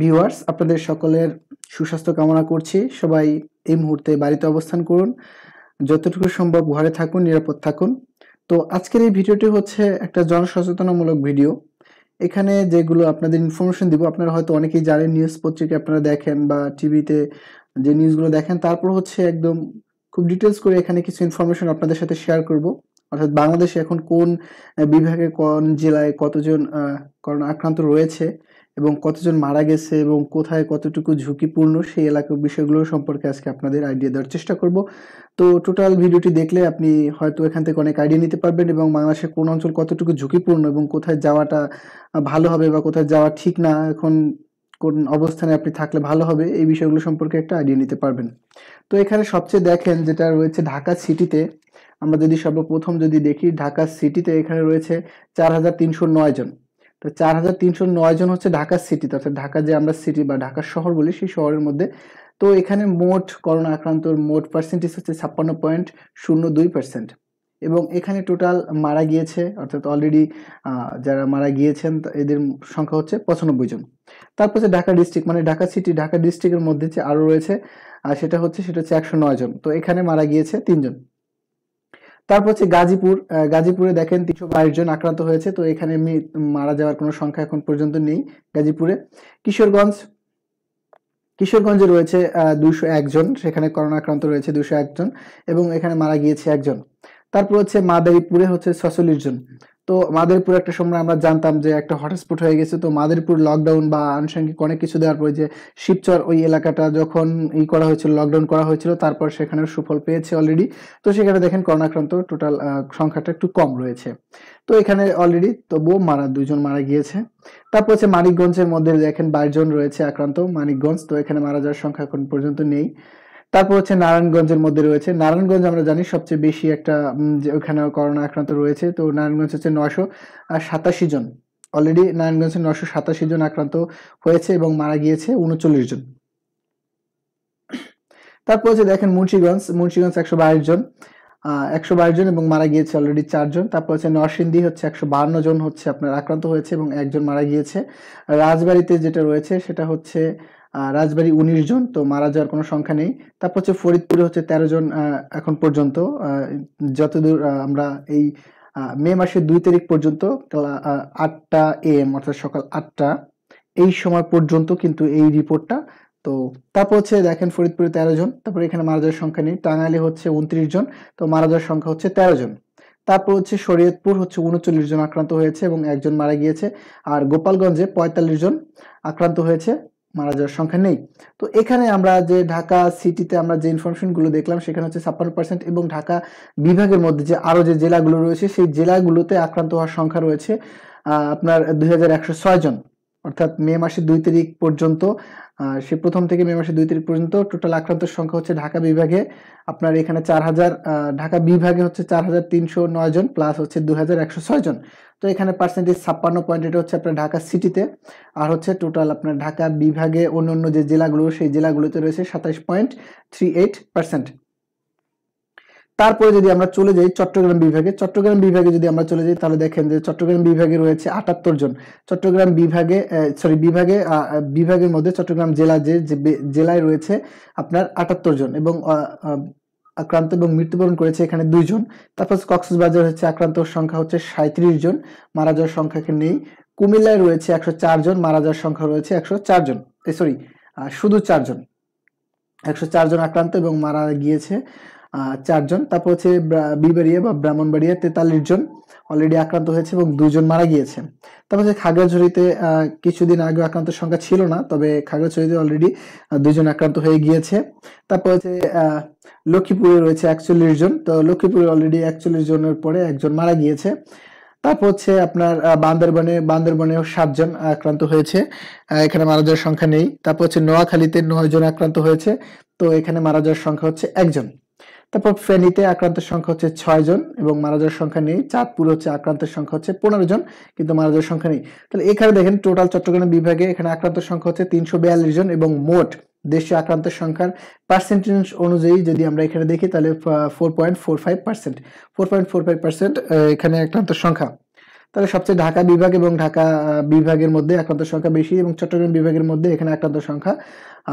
viewers আপনাদের সকলের সুস্বাস্থ্য কামনা করছি সবাই এই মুহূর্তে বাড়িতে অবস্থান করুন যতটুকু সম্ভব ঘরে থাকুন নিরাপদ থাকুন তো আজকের এই ভিডিওটি হচ্ছে একটা জনসচেতনামূলক ভিডিও এখানে যেগুলো আপনাদের ইনফরমেশন দিব আপনারা হয়তো অনেকেই জানেন নিউজ পত্রিকা আপনারা দেখেন বা টিভিতে যে নিউজগুলো দেখেন তারপর হচ্ছে একদম খুব ডিটেলস করে এখানে কিছু ইনফরমেশন আপনাদের সাথে শেয়ার করব অর্থাৎ বাংলাদেশে এখন কোন বিভাগে কোন জেলায় কতজন করোনা আক্রান্ত রয়েছে এবং কতজন মারা গেছে এবং কোথায় কতটুকু ঝুঁকিপূর্ণ সেই এলাকার বিষয়গুলো সম্পর্কে আজকে আপনাদের আইডিয়া দেওয়ার চেষ্টা করব তো টোটাল ভিডিওটি দেখলে আপনি হয়তো এখান থেকে অনেক আইডিয়া নিতে পারবেন এবং বাংলাদেশের কোন অঞ্চল কতটুকু ঝুঁকিপূর্ণ এবং কোথায় যাওয়াটা ভালো হবে বা কোথায় যাওয়া ঠিক না এখন কোন অবস্থানে আপনি থাকলে ভালো হবে এই বিষয়গুলো সম্পর্কে একটা আইডিয়া নিতে পারবেন তো এখানে সবচেয়ে দেখেন যেটা রয়েছে ঢাকা সিটিতে আমরা যদি সর্বপ্রথম যদি দেখি ঢাকা সিটিতে এখানে রয়েছে চার হাজার তিনশো নয় জন তো চার হাজার তিনশো নয় জন হচ্ছে ঢাকা সিটি অর্থাৎ ঢাকা যে আমরা সিটি বা ঢাকা শহর বলি সেই শহরের মধ্যে তো এখানে মোট করোনা আক্রান্তর মোট পার্সেন্টেজ হচ্ছে ছাপ্পান্ন পয়েন্ট শূন্য দুই পার্সেন্ট এবং এখানে টোটাল মারা গিয়েছে অর্থাৎ অলরেডি যারা মারা গিয়েছেন এদের সংখ্যা হচ্ছে পঁচানব্বই জন তারপর হচ্ছে ঢাকা ডিস্ট্রিক্ট মানে ঢাকা সিটি ঢাকা ডিস্ট্রিক্টের মধ্যে যে আরও রয়েছে আর সেটা হচ্ছে সেটা হচ্ছে একশো নয় জন তো এখানে মারা গিয়েছে তিনজন তারপর হচ্ছে গাজীপুর গাজীপুরে দেখেন তিনশো বাইশ জন আক্রান্ত হয়েছে তো এখানে মারা যাওয়ার কোনো সংখ্যা এখন পর্যন্ত নেই গাজীপুরে কিশোরগঞ্জ কিশোরগঞ্জে রয়েছে দুশো একজন সেখানে করোনা আক্রান্ত রয়েছে দুশো একজন এবং এখানে মারা গিয়েছে একজন তারপর হচ্ছে মাদারীপুরে হচ্ছে ছচল্লিশ জন তো মাদারীপুর একটা সময় আমরা জানতাম যে একটা হটস্পট হয়ে গেছে তো মাদারীপুর লকডাউন বা আনুষঙ্গিক অনেক কিছু দেওয়ার পরে যে শিবচর ওই এলাকাটা যখন ই করা হয়েছিল লকডাউন করা হয়েছিল তারপর সেখানে সুফল পেয়েছে অলরেডি তো সেখানে দেখেন করোনা আক্রান্ত টোটাল সংখ্যাটা একটু কম রয়েছে তো এখানে অলরেডি তবুও মারা দুজন মারা গিয়েছে তারপর হচ্ছে মানিকগঞ্জের মধ্যে দেখেন বাইশজন রয়েছে আক্রান্ত মানিকগঞ্জ তো এখানে মারা যাওয়ার সংখ্যা এখন পর্যন্ত নেই তারপর হচ্ছে নারায়ণগঞ্জের মধ্যে রয়েছে নারায়ণগঞ্জ আমরা জানি সবচেয়ে বেশি একটা ওখানে করোনা আক্রান্ত রয়েছে তো নারায়ণগঞ্জ হচ্ছে নশো আর সাতাশি জন অলরেডি নারায়ণগঞ্জে নশো সাতাশি জন আক্রান্ত হয়েছে এবং মারা গিয়েছে উনচল্লিশ জন তারপর হচ্ছে দেখেন মুন্সীগঞ্জ মুন্সীগঞ্জ একশো বাইশ জন একশো বাইশ জন এবং মারা গিয়েছে অলরেডি চারজন তারপর হচ্ছে নরসিংদী হচ্ছে একশো বান্ন জন হচ্ছে আপনার আক্রান্ত হয়েছে এবং একজন মারা গিয়েছে রাজবাড়িতে যেটা রয়েছে সেটা হচ্ছে রাজবাড়ি উনিশ জন তো মারা যাওয়ার কোনো সংখ্যা নেই তারপর হচ্ছে ফরিদপুরে হচ্ছে তেরো জন এখন পর্যন্ত যতদূর আমরা এই মে মাসের দুই তারিখ পর্যন্ত আটটা এম অর্থাৎ সকাল আটটা এই সময় পর্যন্ত কিন্তু এই রিপোর্টটা তো তারপর হচ্ছে দেখেন ফরিদপুরে তেরো জন তারপর এখানে মারা যাওয়ার সংখ্যা নেই টাঙ্গাইলে হচ্ছে উনত্রিশ জন তো মারা যাওয়ার সংখ্যা হচ্ছে তেরো জন তারপর হচ্ছে শরীয়তপুর হচ্ছে উনচল্লিশ জন আক্রান্ত হয়েছে এবং একজন মারা গিয়েছে আর গোপালগঞ্জে পঁয়তাল্লিশ জন আক্রান্ত হয়েছে মারা যাওয়ার সংখ্যা নেই তো এখানে আমরা যে ঢাকা সিটিতে আমরা যে ইনফরমেশনগুলো দেখলাম সেখানে হচ্ছে ছাপ্পান্ন পার্সেন্ট এবং ঢাকা বিভাগের মধ্যে যে আরও যে জেলাগুলো রয়েছে সেই জেলাগুলোতে আক্রান্ত হওয়ার সংখ্যা রয়েছে আপনার দুই জন অর্থাৎ মে মাসের দুই তারিখ পর্যন্ত সে প্রথম থেকে মে মাসে দুই তারিখ পর্যন্ত টোটাল আক্রান্তের সংখ্যা হচ্ছে ঢাকা বিভাগে আপনার এখানে চার হাজার ঢাকা বিভাগে হচ্ছে চার হাজার তিনশো নয় জন প্লাস হচ্ছে দু হাজার একশো ছয় জন তো এখানে পার্সেন্টেজ ছাপ্পান্ন পয়েন্ট এটা হচ্ছে আপনার ঢাকা সিটিতে আর হচ্ছে টোটাল আপনার ঢাকা বিভাগে অন্য অন্য যে জেলাগুলো সেই জেলাগুলোতে রয়েছে সাতাশ পয়েন্ট থ্রি এইট পার্সেন্ট তারপরে যদি আমরা চলে যাই চট্টগ্রাম বিভাগে চট্টগ্রাম বিভাগে যদি আমরা চলে যাই তাহলে দেখেন যে চট্টগ্রাম বিভাগে রয়েছে আটাত্তর জন চট্টগ্রাম বিভাগে সরি বিভাগে বিভাগের মধ্যে চট্টগ্রাম জেলা যে জেলায় রয়েছে আপনার আটাত্তর জন এবং আক্রান্ত এবং মৃত্যুবরণ করেছে এখানে দুইজন তারপর কক্সবাজার হচ্ছে আক্রান্ত সংখ্যা হচ্ছে সাঁত্রিশ জন মারা যাওয়ার সংখ্যা নেই কুমিল্লায় রয়েছে একশো জন মারা যাওয়ার সংখ্যা রয়েছে একশো চারজন সরি শুধু চারজন একশো চারজন আক্রান্ত এবং মারা গিয়েছে চারজন তারপর হচ্ছে বিবাড়িয়া বা ব্রাহ্মণবাড়িয়া তেতাল্লিশ জন অলরেডি আক্রান্ত হয়েছে এবং দুজন মারা গিয়েছে তারপর হচ্ছে খাগড়াঝুড়িতে কিছুদিন আগে আক্রান্তের সংখ্যা ছিল না তবে খাগড়াছড়িতে অলরেডি দুজন আক্রান্ত হয়ে গিয়েছে তারপর হচ্ছে লক্ষ্মীপুরে রয়েছে একচল্লিশ জন তো লক্ষ্মীপুরে অলরেডি একচল্লিশ জনের পরে একজন মারা গিয়েছে তারপর হচ্ছে আপনার বান্দরবনে বান্দরবনেও সাতজন আক্রান্ত হয়েছে এখানে মারা যাওয়ার সংখ্যা নেই তারপর হচ্ছে নোয়াখালীতে নয় জন আক্রান্ত হয়েছে তো এখানে মারা যাওয়ার সংখ্যা হচ্ছে একজন তারপর ফেনীতে আক্রান্তের সংখ্যা হচ্ছে ছয় জন এবং মারা যাওয়ার সংখ্যা নেই চাঁদপুর হচ্ছে আক্রান্তের সংখ্যা হচ্ছে পনেরো জন কিন্তু মারা যাওয়ার সংখ্যা নেই তাহলে এখানে দেখেন টোটাল চট্টগ্রাম বিভাগে এখানে আক্রান্তের সংখ্যা হচ্ছে তিনশো বিয়াল্লিশ জন এবং মোট দেশে আক্রান্তের সংখ্যার পার্সেন্টেজ অনুযায়ী যদি আমরা এখানে দেখি তাহলে four point four five percent four point four five percent এখানে আক্রান্তের সংখ্যা তাহলে সবচেয়ে ঢাকা বিভাগ এবং ঢাকা বিভাগের মধ্যে আক্রান্ত সংখ্যা বেশি এবং চট্টগ্রাম বিভাগের মধ্যে এখানে আক্রান্ত সংখ্যা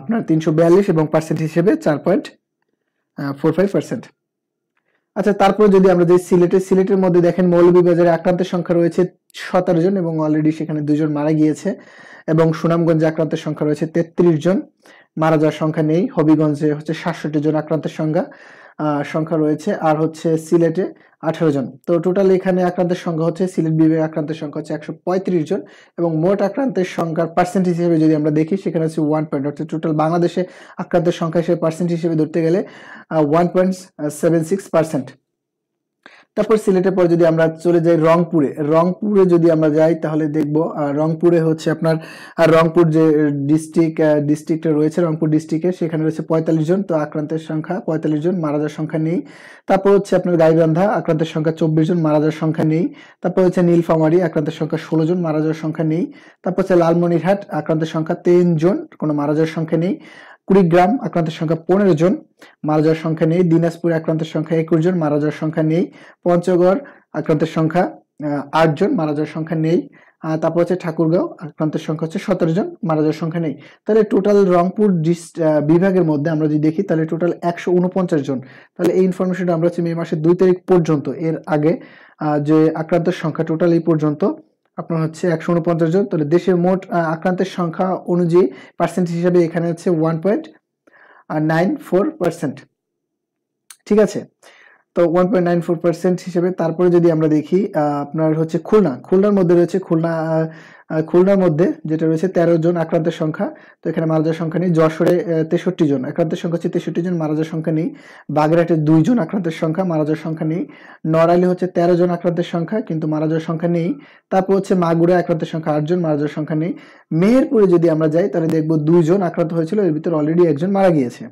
আপনার তিনশো বিয়াল্লিশ এবং পার্সেন্ট হিসেবে চার পয়েন্ট আচ্ছা তারপরে যদি আমরা যে সিলেটের সিলেটের মধ্যে দেখেন মৌলভীবাজারে আক্রান্তের সংখ্যা রয়েছে সতেরো জন এবং অলরেডি সেখানে দুজন মারা গিয়েছে এবং সুনামগঞ্জে আক্রান্তের সংখ্যা রয়েছে তেত্রিশ জন মারা যাওয়ার সংখ্যা নেই হবিগঞ্জে হচ্ছে সাতষট্টি জন আক্রান্তের সংখ্যা সংখ্যা রয়েছে আর হচ্ছে সিলেটে আঠেরো জন তো টোটাল এখানে আক্রান্তের সংখ্যা হচ্ছে সিলেট বিভাগে আক্রান্তের সংখ্যা হচ্ছে একশো পঁয়ত্রিশ জন এবং মোট আক্রান্তের সংখ্যার পার্সেন্ট হিসেবে যদি আমরা দেখি সেখানে হচ্ছে ওয়ান পয়েন্ট অর্থাৎ টোটাল বাংলাদেশে আক্রান্তের সংখ্যা হিসেবে পার্সেন্ট হিসেবে ধরতে গেলে one point seven six percent তারপর সিলেটের পর যদি আমরা চলে যাই রংপুরে রংপুরে যদি আমরা যাই তাহলে দেখব রংপুরে হচ্ছে আপনার রংপুর যে ডিস্ট্রিক্ট ডিস্ট্রিক্টে রয়েছে রংপুর ডিস্ট্রিক্টে সেখানে রয়েছে পঁয়তাল্লিশ জন তো আক্রান্তের সংখ্যা পঁয়তাল্লিশ জন মারা যাওয়ার সংখ্যা নেই তারপর হচ্ছে আপনার গাইবান্ধা আক্রান্তের সংখ্যা চব্বিশ জন মারা যাওয়ার সংখ্যা নেই তারপর হচ্ছে নীলফামারি আক্রান্তের সংখ্যা ষোলো জন মারা যাওয়ার সংখ্যা নেই তারপর হচ্ছে লালমনিরহাট আক্রান্তের সংখ্যা তিন জন কোনো মারা যাওয়ার সংখ্যা নেই কুড়িগ্রাম আক্রান্তের সংখ্যা পনেরো জন মারা যাওয়ার সংখ্যা নেই দিনাজপুর আক্রান্তের সংখ্যা একুশ জন মারা যাওয়ার সংখ্যা নেই পঞ্চগড় আক্রান্তের সংখ্যা আট জন মারা যাওয়ার সংখ্যা নেই তারপর হচ্ছে ঠাকুরগাঁও আক্রান্তের সংখ্যা হচ্ছে সতেরো জন মারা যাওয়ার সংখ্যা নেই তাহলে টোটাল রংপুর বিভাগের মধ্যে আমরা যদি দেখি তাহলে টোটাল একশো উনপঞ্চাশ জন তাহলে এই ইনফরমেশনটা আমরা হচ্ছে মে মাসের দুই তারিখ পর্যন্ত এর আগে যে আক্রান্তের সংখ্যা টোটাল এই পর্যন্ত আপনার হচ্ছে একশো উনপঞ্চাশ জন তাহলে দেশের মোট আক্রান্তের সংখ্যা অনুযায়ী পার্সেন্টেজ হিসাবে এখানে হচ্ছে one point nine four percent ঠিক আছে তো one point nine four percent হিসেবে তারপরে যদি আমরা দেখি আপনার হচ্ছে খুলনা খুলনার মধ্যে রয়েছে খুলনা খুলনার মধ্যে যেটা রয়েছে তেরো জন আক্রান্তের সংখ্যা তো এখানে মারা সংখ্যা নেই যশোরে তেষট্টি জন আক্রান্তের সংখ্যা হচ্ছে তেষট্টি জন মারা সংখ্যা নেই বাগেরহাটে দুইজন আক্রান্তের সংখ্যা মারা সংখ্যা নেই নড়াইলে হচ্ছে তেরো জন আক্রান্তের সংখ্যা কিন্তু মারা সংখ্যা নেই তারপর হচ্ছে মাগুরা আক্রান্তের সংখ্যা আটজন মারা সংখ্যা নেই মেহেরপুরে যদি আমরা যাই তাহলে দেখবো দুইজন আক্রান্ত হয়েছিল এর ভিতরে অলরেডি একজন মারা গিয়েছে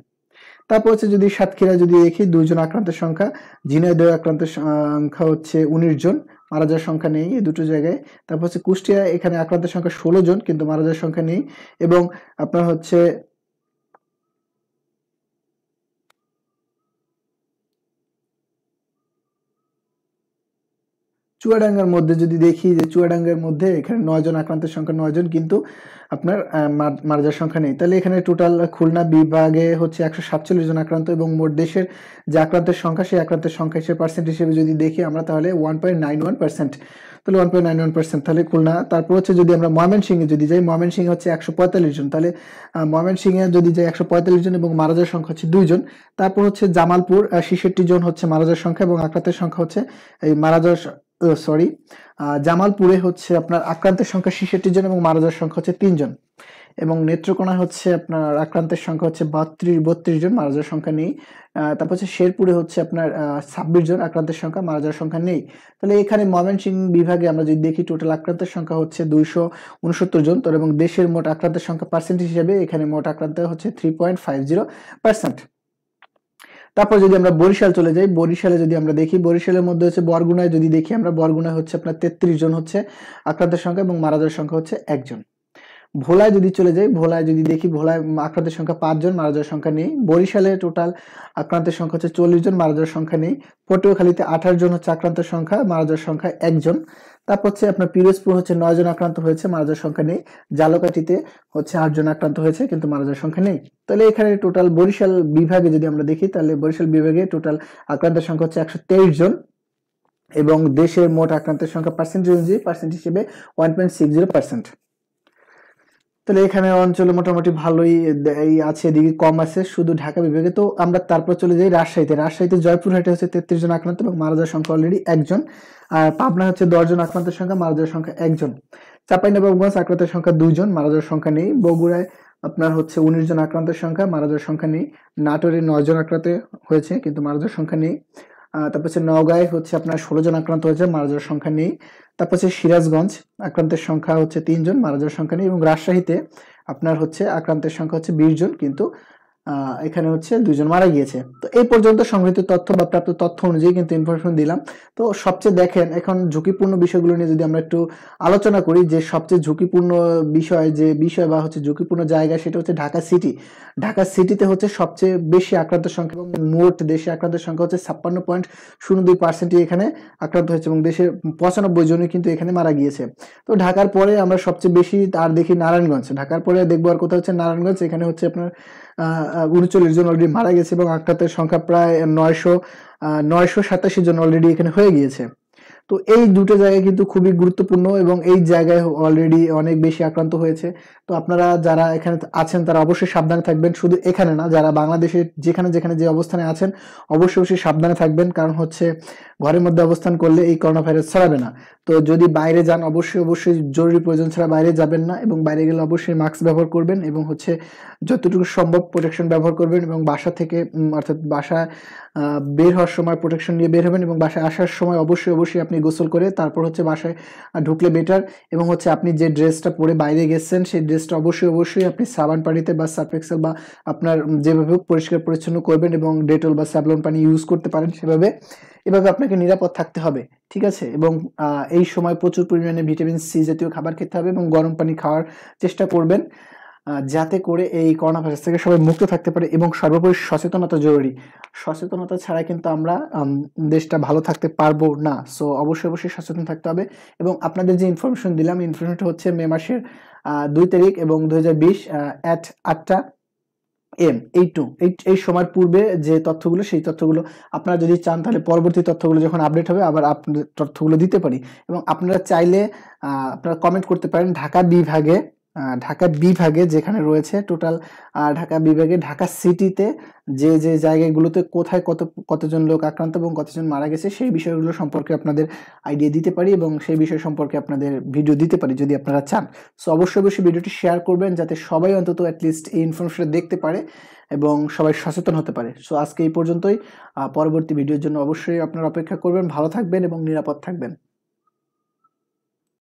তারপর হচ্ছে যদি সাতক্ষীরা যদি দেখি দুইজন আক্রান্তের সংখ্যা ঝিনাইদহ আক্রান্তের সংখ্যা হচ্ছে উনিশ জন মারা যাওয়ার সংখ্যা নেই এই দুটো জায়গায় তারপর হচ্ছে কুষ্টিয়া এখানে আক্রান্তের সংখ্যা ষোলো জন কিন্তু মারা যাওয়ার সংখ্যা নেই এবং আপনার হচ্ছে চুয়াডাঙ্গার মধ্যে যদি দেখি যে চুয়াডাঙ্গার মধ্যে এখানে নয় জন আক্রান্তের সংখ্যা নয়জন কিন্তু আপনার মার্জার সংখ্যা নেই তাহলে এখানে টোটাল খুলনা বিভাগে হচ্ছে একশো সাতচল্লিশ জন আক্রান্ত এবং মোট দেশের যে আক্রান্তের সংখ্যা সেই আক্রান্তের সংখ্যা হিসেবে পার্সেন্ট হিসেবে যদি দেখি আমরা তাহলে one point nine one percent তাহলে one point nine one percent তাহলে খুলনা তারপর হচ্ছে যদি আমরা ময়মনসিংহে যদি যাই সিংহ হচ্ছে একশো পঁয়তাল্লিশ জন তাহলে ময়মনসিংহে যদি যাই একশো পঁয়তাল্লিশ জন এবং মারাজার সংখ্যা হচ্ছে দুইজন তারপর হচ্ছে জামালপুর ছেষট্টি জন হচ্ছে মারাজার সংখ্যা এবং আক্রান্তের সংখ্যা হচ্ছে এই মারাজার সরি জামালপুরে হচ্ছে আপনার আক্রান্তের সংখ্যা ছেষট্টি জন এবং মারা যাওয়ার সংখ্যা হচ্ছে তিনজন এবং নেত্রকোনা হচ্ছে আপনার আক্রান্তের সংখ্যা হচ্ছে বাত্রিশ বত্রিশ জন মারা যাওয়ার সংখ্যা নেই তারপর হচ্ছে শেরপুরে হচ্ছে আপনার ছাব্বিশ জন আক্রান্তের সংখ্যা মারা যাওয়ার সংখ্যা নেই তাহলে এখানে ময়মনসিংহ বিভাগে আমরা যদি দেখি টোটাল আক্রান্তের সংখ্যা হচ্ছে দুইশো উনসত্তর জন তোর এবং দেশের মোট আক্রান্তের সংখ্যা পার্সেন্ট হিসেবে এখানে মোট আক্রান্ত হচ্ছে three point five zero percent তারপর যদি আমরা বরিশাল চলে যাই বরিশালে যদি আমরা দেখি বরিশালের মধ্যে হচ্ছে বরগুনায় যদি দেখি আমরা বরগুনায় হচ্ছে আপনার তেত্রিশ জন হচ্ছে আক্রান্তের সংখ্যা এবং মারা সংখ্যা হচ্ছে একজন ভোলায় যদি চলে যাই ভোলায় যদি দেখি ভোলায় আক্রান্তের সংখ্যা পাঁচজন মারা যাওয়ার সংখ্যা নেই বরিশালে টোটাল আক্রান্তের সংখ্যা হচ্ছে চল্লিশ জন মারা যাওয়ার সংখ্যা নেই পটুয়াখালীতে আঠাশ জন হচ্ছে আক্রান্তের সংখ্যা মারা যাওয়ার সংখ্যা একজন তারপর হচ্ছে আপনার পিরোজপুর হচ্ছে নয় জন আক্রান্ত হয়েছে মারা যাওয়ার সংখ্যা নেই জালকাটিতে হচ্ছে আটজন আক্রান্ত হয়েছে কিন্তু মারা যাওয়ার সংখ্যা নেই তাহলে এখানে টোটাল বরিশাল বিভাগে যদি আমরা দেখি তাহলে বরিশাল বিভাগে টোটাল আক্রান্তের সংখ্যা হচ্ছে একশো তেইশ জন এবং দেশের মোট আক্রান্তের সংখ্যা পার্সেন্টেজ অনুযায়ী পার্সেন্ট হিসেবে one point six zero percent তাহলে এখানে অঞ্চলে মোটামুটি ভালোই এই আছে এদিকে কম আছে শুধু ঢাকা বিভাগে তো আমরা তারপর চলে যাই রাজশাহীতে রাজশাহীতে হাটে হচ্ছে তেত্রিশ জন আক্রান্ত এবং মারা যাওয়ার সংখ্যা অলরেডি একজন আর পাবনা হচ্ছে দশ জন আক্রান্তের সংখ্যা মারা যাওয়ার সংখ্যা একজন চাঁপাইনবাবগঞ্জ আক্রান্তের সংখ্যা দুজন মারা যাওয়ার সংখ্যা নেই বগুড়ায় আপনার হচ্ছে উনিশ জন আক্রান্তের সংখ্যা মারা যাওয়ার সংখ্যা নেই নাটোরে নয় জন আক্রান্ত হয়েছে কিন্তু মারা যাওয়ার সংখ্যা নেই তারপর হচ্ছে নওগাঁয় হচ্ছে আপনার ষোলো জন আক্রান্ত হয়েছে মারা যাওয়ার সংখ্যা নেই তারপর হচ্ছে সিরাজগঞ্জ আক্রান্তের সংখ্যা হচ্ছে তিনজন মারা যাওয়ার সংখ্যা নেই এবং রাজশাহীতে আপনার হচ্ছে আক্রান্তের সংখ্যা হচ্ছে বিশ জন কিন্তু এখানে হচ্ছে দুজন মারা গিয়েছে তো এই পর্যন্ত সংগৃহীত তথ্য বা প্রাপ্ত তথ্য অনুযায়ী কিন্তু ইনফরমেশন দিলাম তো সবচেয়ে দেখেন এখন ঝুঁকিপূর্ণ বিষয়গুলো নিয়ে যদি আমরা একটু আলোচনা করি যে সবচেয়ে ঝুঁকিপূর্ণ বিষয় যে বিষয় বা হচ্ছে ঝুঁকিপূর্ণ জায়গা সেটা হচ্ছে ঢাকা সিটি ঢাকা সিটিতে হচ্ছে সবচেয়ে বেশি আক্রান্ত সংখ্যা এবং মোট দেশে আক্রান্ত সংখ্যা হচ্ছে ছাপ্পান্ন পয়েন্ট শূন্য দুই পার্সেন্টই এখানে আক্রান্ত হয়েছে এবং দেশের পঁচানব্বই জনই কিন্তু এখানে মারা গিয়েছে তো ঢাকার পরে আমরা সবচেয়ে বেশি আর দেখি নারায়ণগঞ্জ ঢাকার পরে দেখবো আর কোথাও হচ্ছে নারায়ণগঞ্জ এখানে হচ্ছে আপনার উনচল্লিশ জন অলরেডি মারা গেছে এবং আক্রান্তের সংখ্যা প্রায় নয়শো নয়শো সাতাশি জন অলরেডি এখানে হয়ে গিয়েছে তো এই দুটো জায়গায় কিন্তু খুবই গুরুত্বপূর্ণ এবং এই জায়গায় অলরেডি অনেক বেশি আক্রান্ত হয়েছে তো আপনারা যারা এখানে আছেন তারা অবশ্যই সাবধানে থাকবেন শুধু এখানে না যারা বাংলাদেশের যেখানে যেখানে যে অবস্থানে আছেন অবশ্যই অবশ্যই সাবধানে থাকবেন কারণ হচ্ছে ঘরের মধ্যে অবস্থান করলে এই করোনা ভাইরাস ছড়াবে না তো যদি বাইরে যান অবশ্যই অবশ্যই জরুরি প্রয়োজন ছাড়া বাইরে যাবেন না এবং বাইরে গেলে অবশ্যই মাস্ক ব্যবহার করবেন এবং হচ্ছে যতটুকু সম্ভব প্রোটেকশন ব্যবহার করবেন এবং বাসা থেকে অর্থাৎ বাসা বের হওয়ার সময় প্রোটেকশন নিয়ে বের হবেন এবং বাসায় আসার সময় অবশ্যই অবশ্যই আপনি গোসল করে তারপর হচ্ছে বাসায় ঢুকলে বেটার এবং হচ্ছে আপনি যে ড্রেসটা পরে বাইরে গেছেন সেই ড্রেসটা অবশ্যই অবশ্যই আপনি সাবান পানিতে বা সার্ফেক্সেল বা আপনার যেভাবে পরিষ্কার পরিচ্ছন্ন করবেন এবং ডেটল বা স্যাবলন পানি ইউজ করতে পারেন সেভাবে এভাবে আপনাকে নিরাপদ থাকতে হবে ঠিক আছে এবং এই সময় প্রচুর পরিমাণে ভিটামিন সি জাতীয় খাবার খেতে হবে এবং গরম পানি খাওয়ার চেষ্টা করবেন যাতে করে এই করোনা ভাইরাস থেকে সবাই মুক্ত থাকতে পারে এবং সর্বোপরি সচেতনতা জরুরি সচেতনতা ছাড়া কিন্তু আমরা দেশটা ভালো থাকতে পারবো না সো অবশ্যই অবশ্যই সচেতন থাকতে হবে এবং আপনাদের যে ইনফরমেশন দিলাম ইনফরমেশনটা হচ্ছে মে মাসের দুই তারিখ এবং দু হাজার বিশ অ্যাট আটটা এম এই টু এই সময়ের পূর্বে যে তথ্যগুলো সেই তথ্যগুলো আপনারা যদি চান তাহলে পরবর্তী তথ্যগুলো যখন আপডেট হবে আবার আপনাদের তথ্যগুলো দিতে পারি এবং আপনারা চাইলে আপনারা কমেন্ট করতে পারেন ঢাকা বিভাগে ঢাকা বিভাগে যেখানে রয়েছে টোটাল ঢাকা বিভাগে ঢাকা সিটিতে যে যে জায়গাগুলোতে কোথায় কত কতজন লোক আক্রান্ত এবং কতজন মারা গেছে সেই বিষয়গুলো সম্পর্কে আপনাদের আইডিয়া দিতে পারি এবং সেই বিষয় সম্পর্কে আপনাদের ভিডিও দিতে পারি যদি আপনারা চান সো অবশ্যই অবশ্যই ভিডিওটি শেয়ার করবেন যাতে সবাই অন্তত অ্যাটলিস্ট এই ইনফরমেশনটা দেখতে পারে এবং সবাই সচেতন হতে পারে সো আজকে এই পর্যন্তই পরবর্তী ভিডিওর জন্য অবশ্যই আপনারা অপেক্ষা করবেন ভালো থাকবেন এবং নিরাপদ থাকবেন